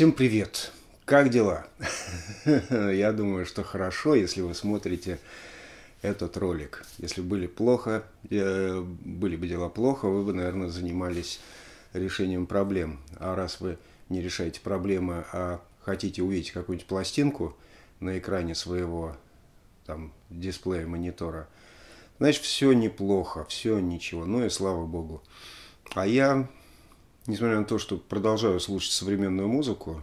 Всем привет! Как дела? Я думаю, что хорошо, если вы смотрите этот ролик. Если были плохо, э, были бы дела плохо, вы бы, наверное, занимались решением проблем. А раз вы не решаете проблемы, а хотите увидеть какую-нибудь пластинку на экране своего там, дисплея монитора, значит, все неплохо, все ничего. Ну и слава богу. А я несмотря на то, что продолжаю слушать современную музыку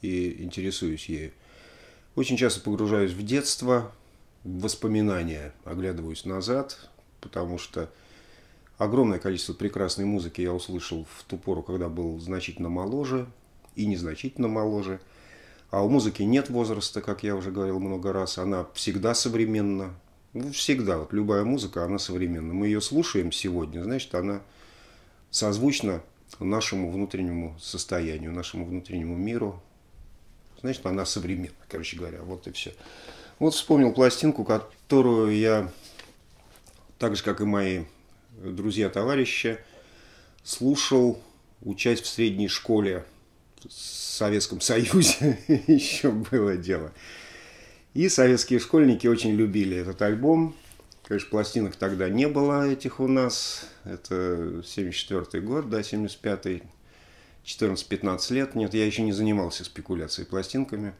и интересуюсь ею, очень часто погружаюсь в детство, в воспоминания, оглядываюсь назад, потому что огромное количество прекрасной музыки я услышал в ту пору, когда был значительно моложе и незначительно моложе. А у музыки нет возраста, как я уже говорил много раз, она всегда современна. Ну, всегда, вот любая музыка, она современна. Мы ее слушаем сегодня, значит, она созвучна нашему внутреннему состоянию, нашему внутреннему миру. Значит, она современна, короче говоря, вот и все. Вот вспомнил пластинку, которую я, так же, как и мои друзья-товарищи, слушал, учась в средней школе в Советском Союзе, еще было дело. И советские школьники очень любили этот альбом – Конечно, пластинок тогда не было этих у нас. Это 74 год, да, 75 14-15 лет. Нет, я еще не занимался спекуляцией пластинками.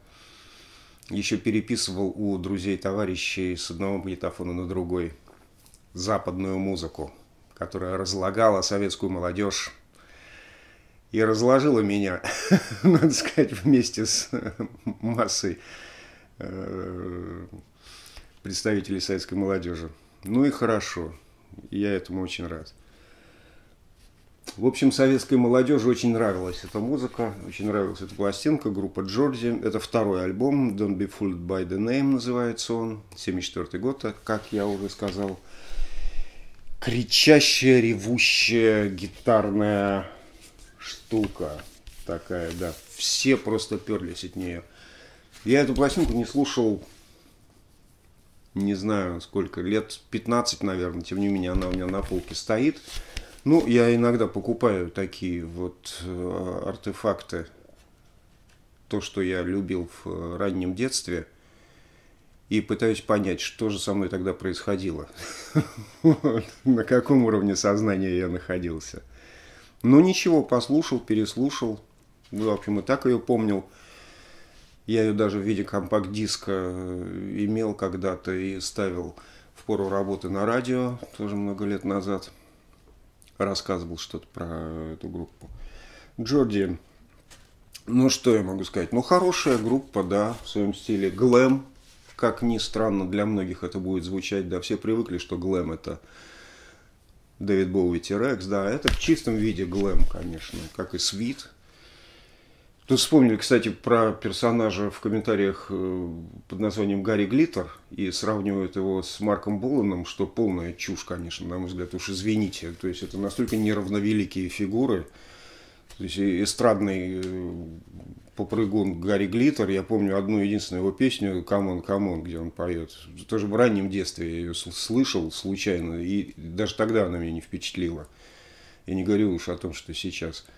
Еще переписывал у друзей, товарищей с одного магнитофона на другой западную музыку, которая разлагала советскую молодежь и разложила меня, надо сказать, вместе с массой э, представителей советской молодежи. Ну и хорошо, я этому очень рад. В общем, советской молодежи очень нравилась эта музыка, очень нравилась эта пластинка, группа Джорди. Это второй альбом, Don't Be Fooled by the Name называется он, 74 год, э, как я уже сказал. Кричащая, ревущая гитарная штука такая, да. Все просто перлись от нее. Я эту пластинку не слушал не знаю сколько, лет 15, наверное, тем не менее она у меня на полке стоит. Ну, я иногда покупаю такие вот э, артефакты, то, что я любил в э, раннем детстве, и пытаюсь понять, что же со мной тогда происходило, на каком уровне сознания я находился. Но ничего, послушал, переслушал, ну, в общем, и так ее помнил – я ее даже в виде компакт-диска э, имел когда-то и ставил в пору работы на радио, тоже много лет назад. Рассказывал что-то про эту группу. Джорди, ну что я могу сказать? Ну хорошая группа, да, в своем стиле. Глэм, как ни странно, для многих это будет звучать, да, все привыкли, что глэм это Дэвид Боуи Терекс, да, это в чистом виде глэм, конечно, как и свит, Тут вспомнили, кстати, про персонажа в комментариях э, под названием Гарри Глиттер и сравнивают его с Марком Боланом, что полная чушь, конечно, на мой взгляд, уж извините. То есть это настолько неравновеликие фигуры. То есть эстрадный э, попрыгун Гарри Глиттер, я помню одну единственную его песню «Камон, камон», где он поет. Тоже в раннем детстве я ее слышал случайно, и даже тогда она меня не впечатлила. Я не говорю уж о том, что сейчас –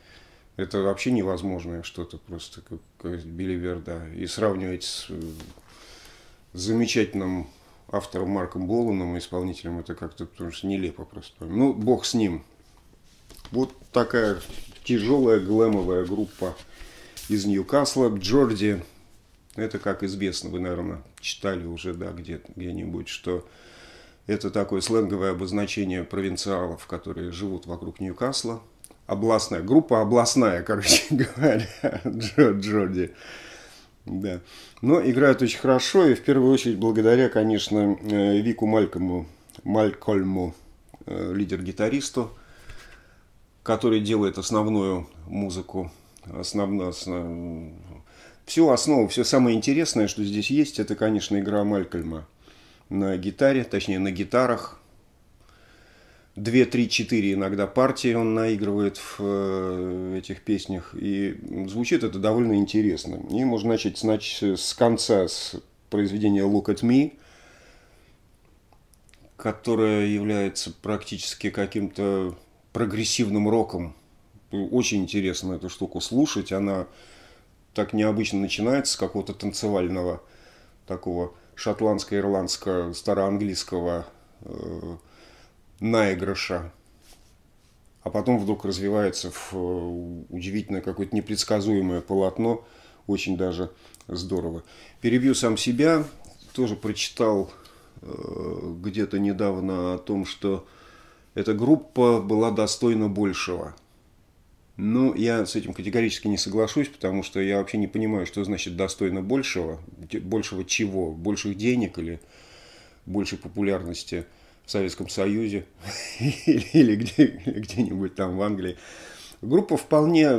это вообще невозможное что-то просто, как, как Беливерда. И сравнивать с э, замечательным автором Марком Боланом, исполнителем, это как-то потому что нелепо просто. Ну, бог с ним. Вот такая тяжелая глэмовая группа из Ньюкасла. Джорди, это как известно, вы, наверное, читали уже, да, где-то, где-нибудь, что это такое сленговое обозначение провинциалов, которые живут вокруг Ньюкасла областная, группа областная, короче говоря, Джо, Джорди. Да. Но играют очень хорошо, и в первую очередь благодаря, конечно, э, Вику Малькому, Малькольму, э, лидер-гитаристу, который делает основную музыку, основно, основную всю основу, все самое интересное, что здесь есть, это, конечно, игра Малькольма на гитаре, точнее, на гитарах, две, три, четыре иногда партии он наигрывает в э, этих песнях. И звучит это довольно интересно. И можно начать значит, с конца, с произведения Look at Me, которое является практически каким-то прогрессивным роком. Очень интересно эту штуку слушать. Она так необычно начинается с какого-то танцевального такого шотландско-ирландско-староанглийского э, наигрыша, а потом вдруг развивается в э, удивительно какое-то непредсказуемое полотно, очень даже здорово. Перебью сам себя, тоже прочитал э, где-то недавно о том, что эта группа была достойна большего. Ну, я с этим категорически не соглашусь, потому что я вообще не понимаю, что значит достойно большего, большего чего, больших денег или большей популярности – в Советском Союзе или, где, где-нибудь там в Англии. Группа вполне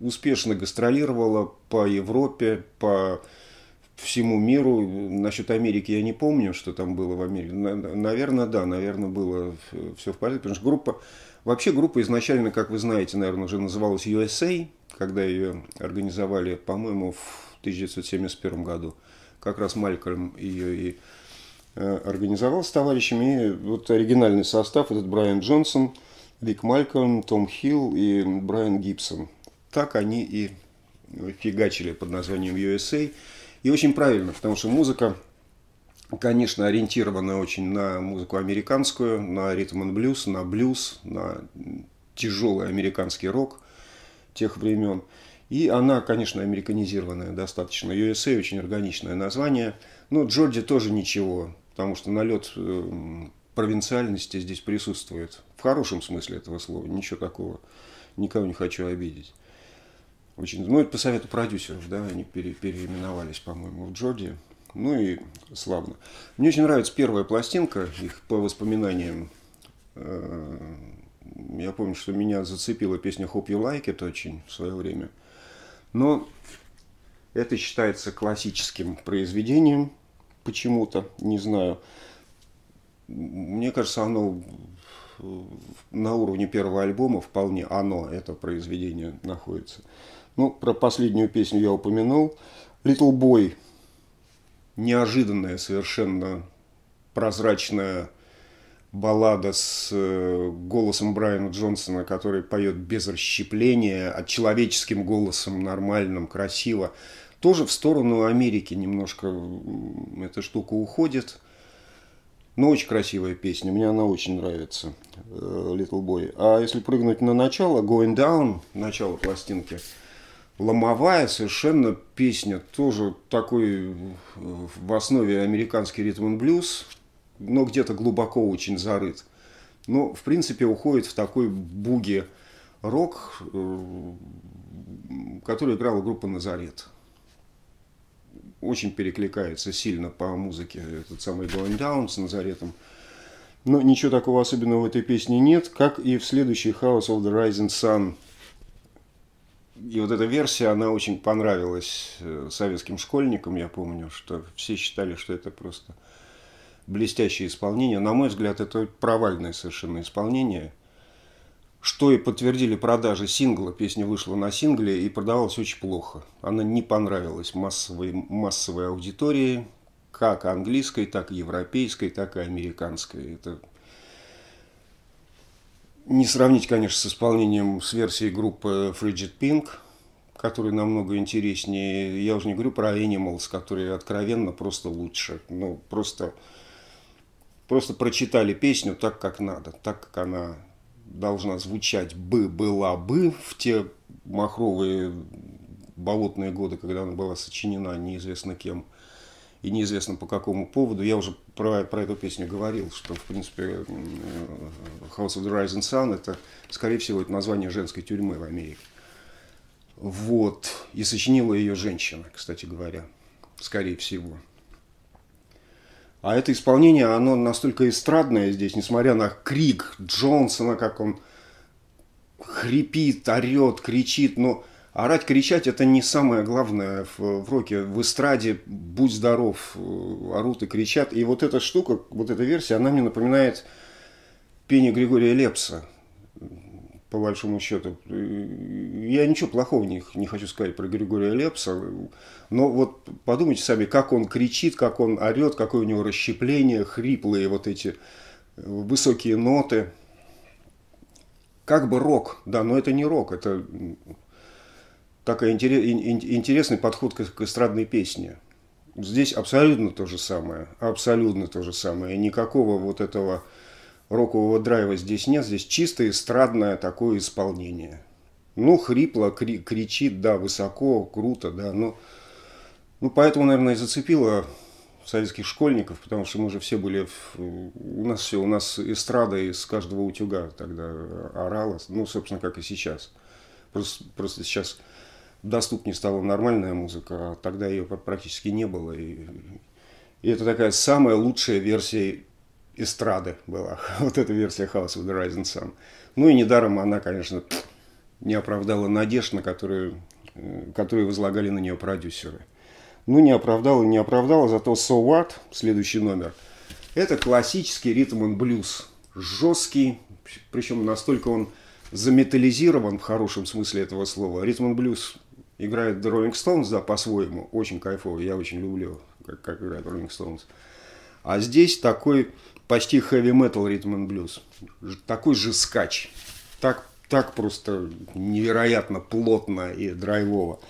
успешно гастролировала по Европе, по всему миру. Насчет Америки я не помню, что там было в Америке. Наверное, да, наверное, было все в порядке. Потому что группа, вообще группа изначально, как вы знаете, наверное, уже называлась USA, когда ее организовали, по-моему, в 1971 году. Как раз Малькольм ее и Э, организовал с товарищами. И вот оригинальный состав, этот Брайан Джонсон, Вик Малькольм, Том Хилл и Брайан Гибсон. Так они и фигачили под названием USA. И очень правильно, потому что музыка, конечно, ориентирована очень на музыку американскую, на ритм и блюз, на блюз, на тяжелый американский рок тех времен. И она, конечно, американизированная достаточно. USA очень органичное название. Но Джорди тоже ничего потому что налет эм, провинциальности здесь присутствует. В хорошем смысле этого слова, ничего такого. Никого не хочу обидеть. Очень, ну, это по совету продюсеров, да, они пере, переименовались, по-моему, в Джорди. Ну и славно. Мне очень нравится первая пластинка, их по воспоминаниям. Э, я помню, что меня зацепила песня «Hope You Like It» очень в свое время. Но это считается классическим произведением – почему-то, не знаю. Мне кажется, оно на уровне первого альбома вполне оно, это произведение находится. Ну, про последнюю песню я упомянул. Little Boy. Неожиданная совершенно прозрачная баллада с э, голосом Брайана Джонсона, который поет без расщепления, а человеческим голосом, нормальным, красиво. Тоже в сторону Америки немножко эта штука уходит. Но очень красивая песня, мне она очень нравится, э, Little Boy. А если прыгнуть на начало, Going Down, начало пластинки, ломовая совершенно песня, тоже такой э, в основе американский ритм-блюз, но где-то глубоко очень зарыт. Но, в принципе, уходит в такой буги рок, э, который играла группа «Назарет». Очень перекликается сильно по музыке этот самый «Going Down» с «Назаретом». Но ничего такого особенного в этой песне нет, как и в следующей «House of the Rising Sun». И вот эта версия, она очень понравилась э, советским школьникам, я помню, что все считали, что это просто блестящее исполнение. На мой взгляд, это провальное совершенно исполнение. Что и подтвердили продажи сингла. Песня вышла на сингле и продавалась очень плохо. Она не понравилась массовой, массовой аудитории, как английской, так и европейской, так и американской. Это не сравнить, конечно, с исполнением с версией группы Frigid Pink, который намного интереснее. Я уже не говорю про Animals, которые откровенно просто лучше. Ну, просто просто прочитали песню так, как надо, так, как она должна звучать бы, была бы в те махровые болотные годы, когда она была сочинена неизвестно кем и неизвестно по какому поводу. Я уже про, про эту песню говорил, что, в принципе, э, House of the Rising Sun – это, скорее всего, это название женской тюрьмы в Америке. Вот. И сочинила ее женщина, кстати говоря, скорее всего. А это исполнение, оно настолько эстрадное здесь, несмотря на крик Джонсона, как он хрипит, орет, кричит. Но орать, кричать – это не самое главное в, в роке. В эстраде «Будь здоров» орут и кричат. И вот эта штука, вот эта версия, она мне напоминает пение Григория Лепса по большому счету. Я ничего плохого не, не хочу сказать про Григория Лепса, но вот подумайте сами, как он кричит, как он орет, какое у него расщепление, хриплые вот эти э, высокие ноты. Как бы рок, да, но это не рок, это такой интересный подход к эстрадной песне. Здесь абсолютно то же самое, абсолютно то же самое. Никакого вот этого рокового драйва здесь нет, здесь чисто эстрадное такое исполнение. Ну, хрипло, кри- кричит, да, высоко, круто, да, Но, ну, ну, поэтому, наверное, и зацепило советских школьников, потому что мы же все были, в, у нас все, у нас эстрада из каждого утюга тогда орала, ну, собственно, как и сейчас. Просто, просто сейчас доступнее стала нормальная музыка, а тогда ее практически не было. И, и это такая самая лучшая версия эстрады была. Вот эта версия House of the Rising Sun. Ну и недаром она, конечно, не оправдала надежд, на которые, э, которые возлагали на нее продюсеры. Ну, не оправдала, не оправдала, зато So What, следующий номер, это классический ритм и блюз. Жесткий, причем настолько он заметализирован в хорошем смысле этого слова. Ритм и блюз играет The Rolling Stones, да, по-своему, очень кайфово, я очень люблю, как, как играет Rolling Stones. А здесь такой почти heavy metal ритм and блюз. Такой же скач. Так, так просто невероятно плотно и драйвово.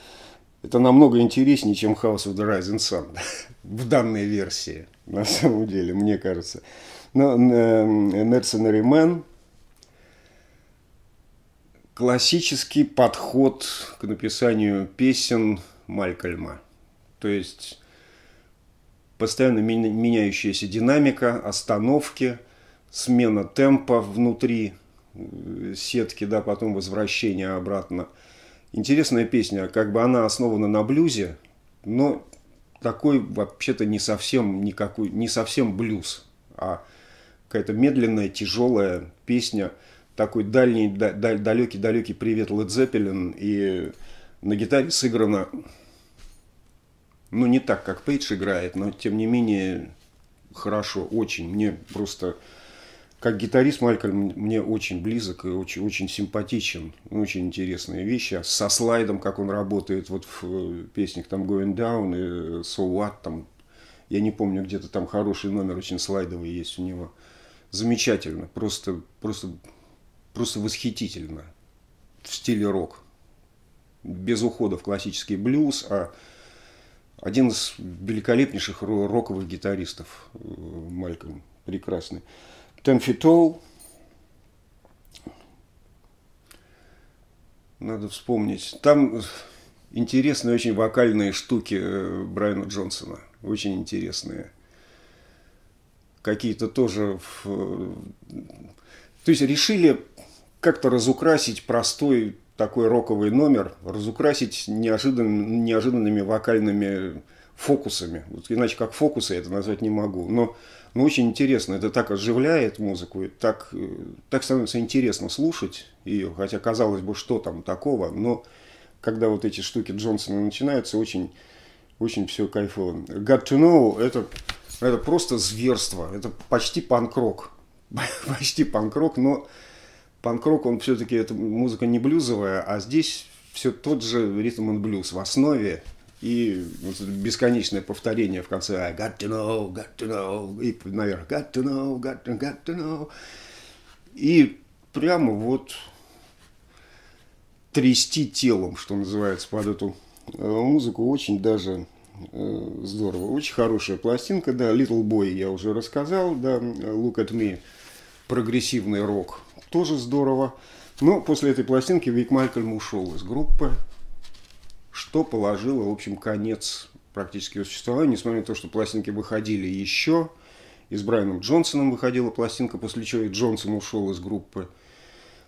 Это намного интереснее, чем House of the Rising Sun в данной версии, на самом деле, мне кажется. Но эм, Mercenary Man – классический подход к написанию песен Малькольма. То есть постоянно меняющаяся динамика, остановки, смена темпа внутри э, сетки, да, потом возвращение обратно. Интересная песня, как бы она основана на блюзе, но такой вообще-то не совсем никакой, не совсем блюз, а какая-то медленная, тяжелая песня, такой дальний, далекий-далекий привет Led Zeppelin, и на гитаре сыграно ну, не так, как Пейдж играет, но, тем не менее, хорошо, очень. Мне просто, как гитарист Малькольм, мне очень близок и очень, очень симпатичен. Очень интересные вещи. А со слайдом, как он работает вот в э, песнях там Going Down и So What, там, я не помню, где-то там хороший номер очень слайдовый есть у него. Замечательно, просто, просто, просто восхитительно. В стиле рок. Без ухода в классический блюз, а один из великолепнейших роковых гитаристов, э, Мальком, прекрасный. Темфитол. Надо вспомнить. Там интересные очень вокальные штуки э, Брайана Джонсона. Очень интересные. Какие-то тоже... В... Э, то есть решили как-то разукрасить простой такой роковый номер разукрасить неожиданными, неожиданными вокальными фокусами. Вот иначе как фокусы я это назвать не могу. Но, но очень интересно. Это так оживляет музыку, и так, э, так становится интересно слушать ее. Хотя, казалось бы, что там такого. Но когда вот эти штуки Джонсона начинаются, очень, очень все кайфово. Got to know это, это просто зверство. Это почти панк-рок. почти панк-рок, но панк-рок, он все-таки это музыка не блюзовая, а здесь все тот же ритм и блюз в основе и бесконечное повторение в конце «I got to know, got to know» и наверх «got to know, got to, got to know». И прямо вот трясти телом, что называется, под эту э, музыку очень даже э, здорово. Очень хорошая пластинка, да, Little Boy я уже рассказал, да, Look at Me, прогрессивный рок – тоже здорово. Но ну, после этой пластинки Вик Малькольм ушел из группы, что положило, в общем, конец практически его существованию, несмотря на то, что пластинки выходили еще. И с Брайаном Джонсоном выходила пластинка, после чего и Джонсон ушел из группы.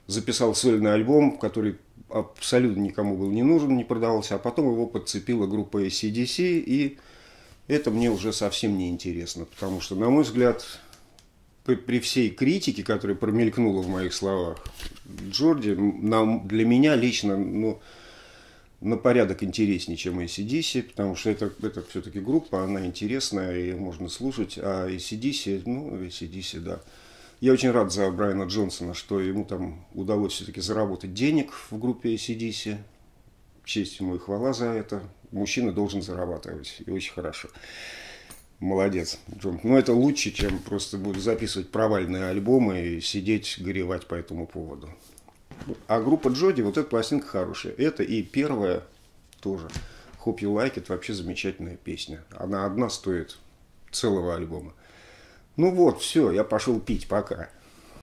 Записал сольный альбом, который абсолютно никому был не нужен, не продавался, а потом его подцепила группа ACDC, и это мне уже совсем не интересно, потому что, на мой взгляд, при, всей критике, которая промелькнула в моих словах, Джорди нам для меня лично ну, на порядок интереснее, чем ACDC, потому что это, это все-таки группа, она интересная, и можно слушать, а ACDC, ну, ACDC, да. Я очень рад за Брайана Джонсона, что ему там удалось все-таки заработать денег в группе ACDC. Честь ему и хвала за это. Мужчина должен зарабатывать, и очень хорошо. Молодец, Джон. Ну, это лучше, чем просто буду записывать провальные альбомы и сидеть горевать по этому поводу. А группа Джоди, вот эта пластинка хорошая. Это и первая тоже. Hope You Like It вообще замечательная песня. Она одна стоит целого альбома. Ну вот, все, я пошел пить, пока.